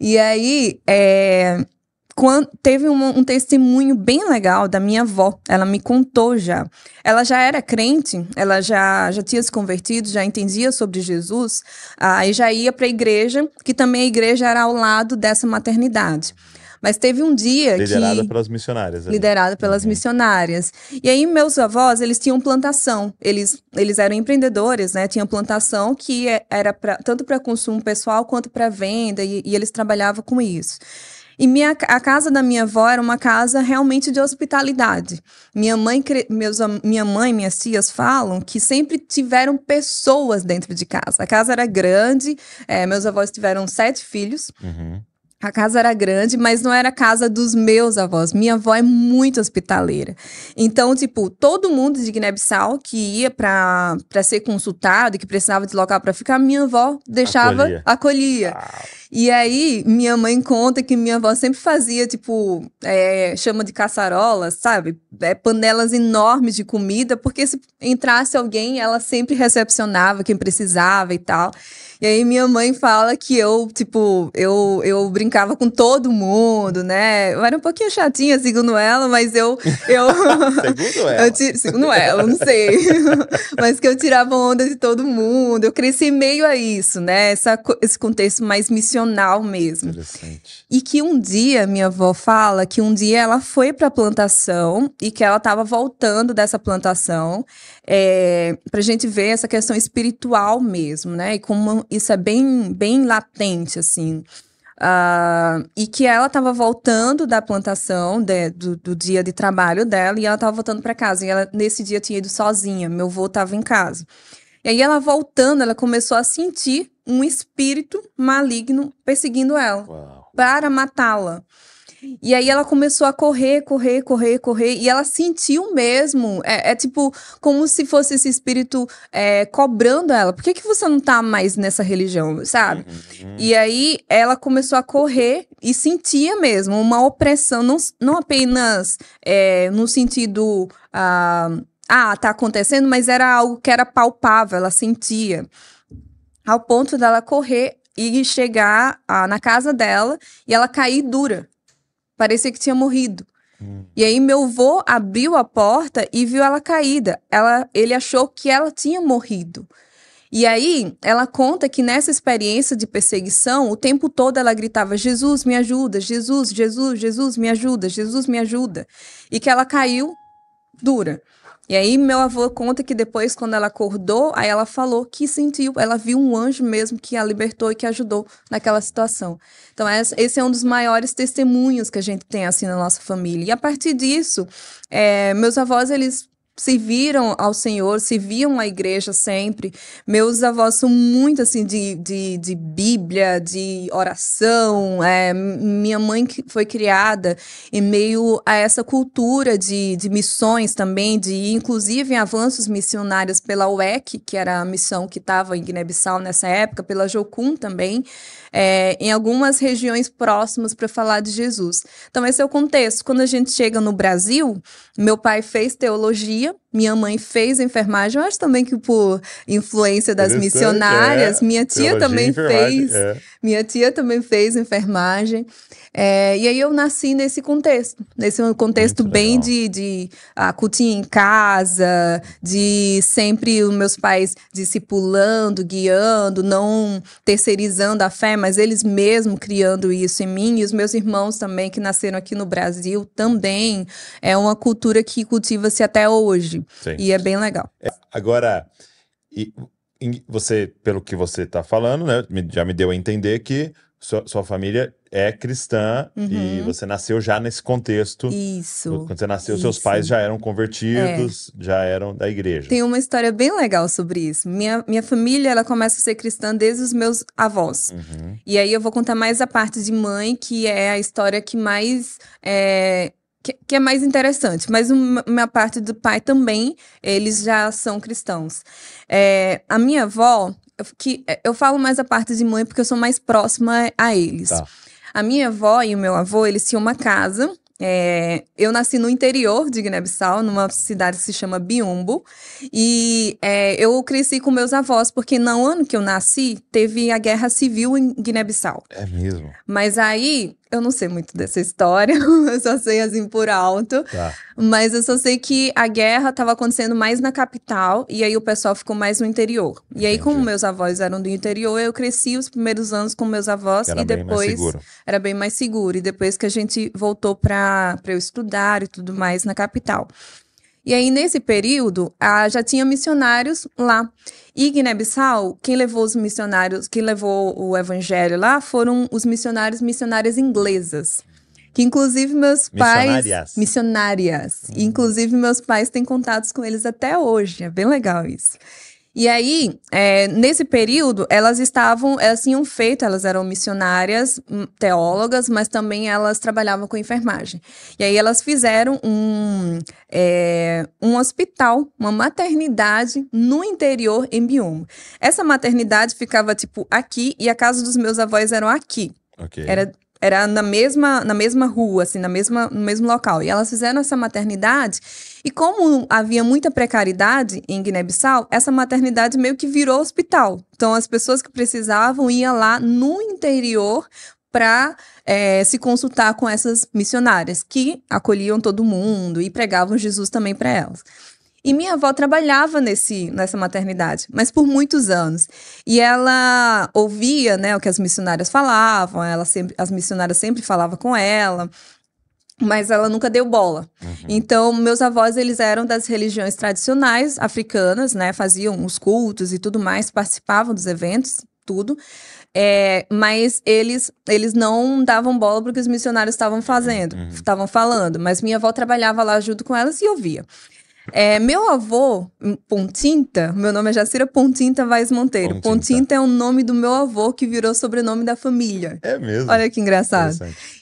E aí, é, quando, teve um, um, testemunho bem legal da minha avó. Ela me contou já. Ela já era crente, ela já, já tinha se convertido, já entendia sobre Jesus, aí ah, já ia para a igreja, que também a igreja era ao lado dessa maternidade. Mas teve um dia liderada que... pelas missionárias. Ali. Liderada pelas uhum. missionárias. E aí meus avós, eles tinham plantação. Eles, eles eram empreendedores, né? Tinham plantação que é, era pra, tanto para consumo pessoal quanto para venda e, e eles trabalhavam com isso. E minha, a casa da minha avó era uma casa realmente de hospitalidade. Minha mãe, meus, minha mãe, minhas tias falam que sempre tiveram pessoas dentro de casa. A casa era grande, é, meus avós tiveram sete filhos. Uhum. A casa era grande, mas não era a casa dos meus avós. Minha avó é muito hospitaleira. Então, tipo, todo mundo de Guiné-Bissau que ia para ser consultado, que precisava deslocar para ficar, minha avó deixava, acolhia. acolhia. Ah. E aí, minha mãe conta que minha avó sempre fazia, tipo, é, chama de caçarola, sabe? É, panelas enormes de comida, porque se entrasse alguém, ela sempre recepcionava quem precisava e tal. E aí, minha mãe fala que eu, tipo, eu, eu brincava com todo mundo, né? Eu era um pouquinho chatinha, segundo ela, mas eu. eu segundo ela. Eu segundo ela, não sei. mas que eu tirava onda de todo mundo. Eu cresci meio a isso, né? Essa, esse contexto mais missionário emocional mesmo. Interessante. E que um dia, minha avó fala, que um dia ela foi para a plantação e que ela estava voltando dessa plantação é, para a gente ver essa questão espiritual mesmo, né? E como isso é bem, bem latente, assim. Uh, e que ela estava voltando da plantação, de, né, do, do, dia de trabalho dela, e ela estava voltando para casa. E ela, nesse dia, tinha ido sozinha, meu avô estava em casa. E aí, ela voltando, ela começou a sentir um espírito maligno perseguindo ela Uau. para matá-la. E aí ela começou a correr, correr, correr, correr. E ela sentiu mesmo. É, é tipo como se fosse esse espírito é, cobrando ela. Por que, que você não tá mais nessa religião, sabe? Uhum. E aí ela começou a correr e sentia mesmo uma opressão, não, não apenas é, no sentido. Ah, ah, tá acontecendo, mas era algo que era palpável, ela sentia ao ponto dela correr e chegar na casa dela e ela cair dura. Parecia que tinha morrido. Hum. E aí meu avô abriu a porta e viu ela caída. Ela, ele achou que ela tinha morrido. E aí ela conta que nessa experiência de perseguição, o tempo todo ela gritava: "Jesus, me ajuda! Jesus, Jesus, Jesus, me ajuda! Jesus, me ajuda!" E que ela caiu dura. E aí meu avô conta que depois, quando ela acordou, aí ela falou que sentiu, ela viu um anjo mesmo que a libertou e que ajudou naquela situação. Então esse é um dos maiores testemunhos que a gente tem assim na nossa família. E a partir disso, é, meus avós eles serviram ao Senhor, serviam a igreja sempre. Meus avós são muito assim de, de, de Bíblia, de oração. É, minha mãe foi criada em meio a essa cultura de, de missões também, de inclusive em avanços missionários pela UEC, que era a missão que estava em Guiné-Bissau nessa época, pela Jocum também, é, em algumas regiões próximas para falar de Jesus. Então, esse é o contexto. Quando a gente chega no Brasil, meu pai fez teologia enfermaria. Minha mãe fez enfermagem, eu acho também que por influência das missionárias, é, minha tia também fez. É. Minha tia também fez enfermagem. É, e aí eu nasci nesse contexto, nesse contexto Muito bem legal. de, de a cutinha em casa, de sempre os meus pais discipulando, guiando, não terceirizando a fé, mas eles mesmos criando isso em mim. E os meus irmãos também, que nasceram aqui no Brasil, também é uma cultura que cultiva-se até hoje. Sim. E é bem legal. É, agora, e você, pelo que você está falando, né, já me deu a entender que sua, sua família é cristã uhum. e você nasceu já nesse contexto. Isso. Quando você nasceu, isso. seus pais já eram convertidos, é. já eram da igreja. Tem uma história bem legal sobre isso. Minha, minha família, ela começa a ser cristã desde os meus avós. Uhum. E aí eu vou contar mais a parte de mãe, que é a história que mais é, que, que é mais interessante, mas uma, uma, parte do pai também, eles já são cristãos. É, a minha avó, que, é, eu falo mais a parte de mãe porque eu sou mais próxima a eles. Tá. A minha avó e o meu avô, eles tinham uma casa. É, eu nasci no interior de Guiné-Bissau, numa cidade que se chama Biombo, e é, eu cresci com meus avós, porque no ano que eu nasci, teve a guerra civil em Guiné-Bissau. É mesmo. Mas aí, eu não sei muito dessa história, eu só sei assim por alto. Tá. Mas eu só sei que a guerra estava acontecendo mais na capital e aí o pessoal ficou mais no interior. E aí, como meus avós eram do interior, eu cresci os primeiros anos com meus avós era e depois bem era bem mais seguro. E depois que a gente voltou para eu estudar e tudo mais na capital. E aí, nesse período, já tinha missionários lá. E Guiné-Bissau, quem levou os missionários, quem levou o evangelho lá foram os missionários, missionárias inglesas. Que inclusive meus missionárias. pais. Missionárias. Hum. Inclusive, meus pais têm contatos com eles até hoje. É bem legal isso. E aí, é, nesse período, elas estavam, elas tinham feito, elas eram missionárias, hum, teólogas, mas também elas trabalhavam com enfermagem. E aí elas fizeram um, é, um hospital, uma maternidade no interior em Biombo. Essa maternidade ficava, tipo, aqui, e a casa dos meus avós eram aqui. Okay. Era era na mesma, na mesma rua, assim, na mesma, no mesmo local. E elas fizeram essa maternidade. E como havia muita precariedade em Guiné-Bissau, essa maternidade meio que virou hospital. Então, as pessoas que precisavam iam lá no interior para é, se consultar com essas missionárias que acolhiam todo mundo e pregavam Jesus também para elas. E minha avó trabalhava nesse, nessa maternidade, mas por muitos anos. E ela ouvia né, o que as missionárias falavam, ela sempre, as missionárias sempre falavam com ela, mas ela nunca deu bola. Uhum. Então, meus avós, eles eram das religiões tradicionais africanas, né? Faziam os cultos e tudo mais, participavam dos eventos, tudo. É, mas eles, eles não davam bola porque os missionários estavam fazendo, uhum. estavam uhum. falando. Mas minha avó trabalhava lá junto com elas e ouvia. É, meu avô, hum, Pontinta, meu nome é Jacira Pontinta Vaz Monteiro. Pontinta. Pontinta. é o nome do meu avô que virou sobrenome da família. É mesmo. Olha que engraçado.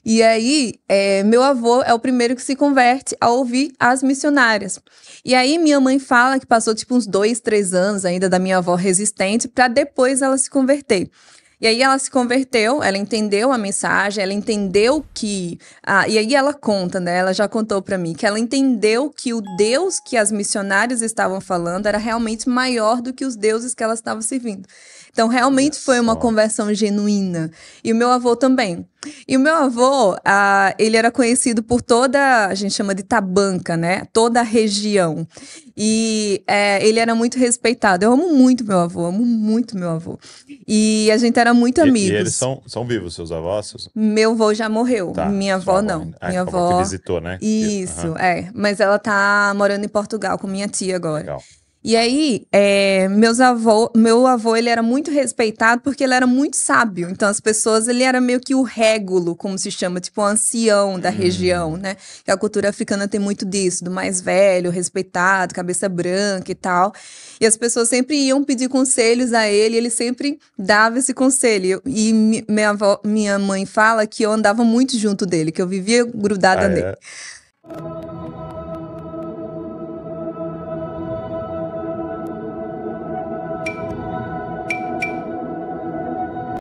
E aí, é, meu avô é o primeiro que se converte a ouvir as missionárias. E aí, minha mãe fala que passou tipo uns dois, três anos ainda da minha avó resistente, para depois ela se converter. E aí ela se converteu, ela entendeu a mensagem, ela entendeu que. Ah, e aí ela conta, né? Ela já contou para mim que ela entendeu que o Deus que as missionárias estavam falando era realmente maior do que os deuses que elas estavam servindo. Então, realmente foi uma conversão genuína. E o meu avô também. E o meu avô, ah, ele era conhecido por toda, a gente chama de tabanca, né? Toda a região. E é, ele era muito respeitado. Eu amo muito meu avô, amo muito meu avô. E a gente era muito e, amigos. E eles são, são vivos, seus avós? Seus... Meu avô já morreu, tá, minha avó não. Ah, é, minha avó... que visitou, né? Isso, uhum. é. Mas ela tá morando em Portugal com minha tia agora. Legal. E aí, é, meus avô, meu avô, ele era muito respeitado porque ele era muito sábio. Então, as pessoas, ele era meio que o régulo, como se chama, tipo o ancião da hum. região, né? Que a cultura africana tem muito disso, do mais velho, respeitado, cabeça branca e tal. E as pessoas sempre iam pedir conselhos a ele, e ele sempre dava esse conselho. E minha, avó, minha mãe fala que eu andava muito junto dele, que eu vivia grudada ah, é? nele. É.